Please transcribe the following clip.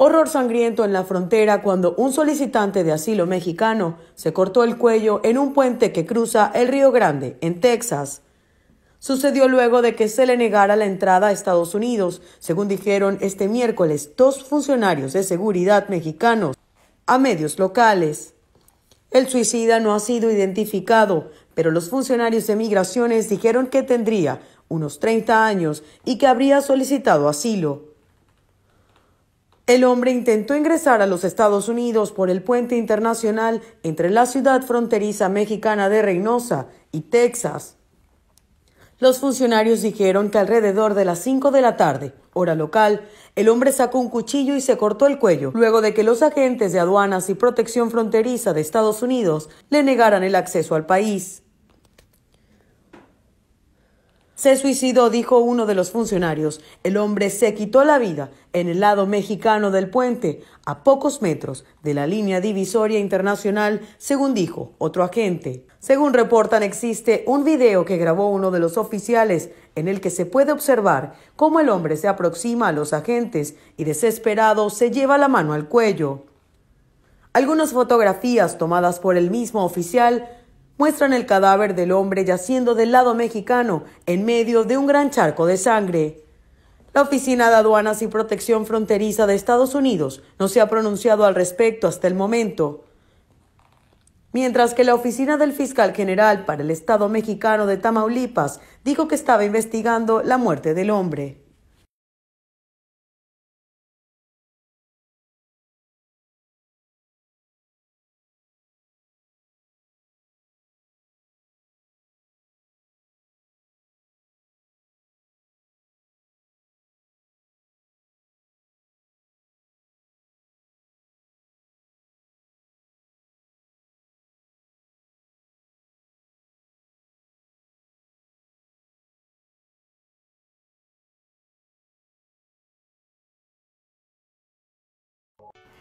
Horror sangriento en la frontera cuando un solicitante de asilo mexicano se cortó el cuello en un puente que cruza el Río Grande, en Texas. Sucedió luego de que se le negara la entrada a Estados Unidos, según dijeron este miércoles dos funcionarios de seguridad mexicanos a medios locales. El suicida no ha sido identificado, pero los funcionarios de migraciones dijeron que tendría unos 30 años y que habría solicitado asilo. El hombre intentó ingresar a los Estados Unidos por el puente internacional entre la ciudad fronteriza mexicana de Reynosa y Texas. Los funcionarios dijeron que alrededor de las 5 de la tarde, hora local, el hombre sacó un cuchillo y se cortó el cuello, luego de que los agentes de aduanas y protección fronteriza de Estados Unidos le negaran el acceso al país. Se suicidó, dijo uno de los funcionarios. El hombre se quitó la vida en el lado mexicano del puente, a pocos metros de la línea divisoria internacional, según dijo otro agente. Según reportan, existe un video que grabó uno de los oficiales en el que se puede observar cómo el hombre se aproxima a los agentes y desesperado se lleva la mano al cuello. Algunas fotografías tomadas por el mismo oficial muestran el cadáver del hombre yaciendo del lado mexicano en medio de un gran charco de sangre. La Oficina de Aduanas y Protección Fronteriza de Estados Unidos no se ha pronunciado al respecto hasta el momento. Mientras que la Oficina del Fiscal General para el Estado Mexicano de Tamaulipas dijo que estaba investigando la muerte del hombre.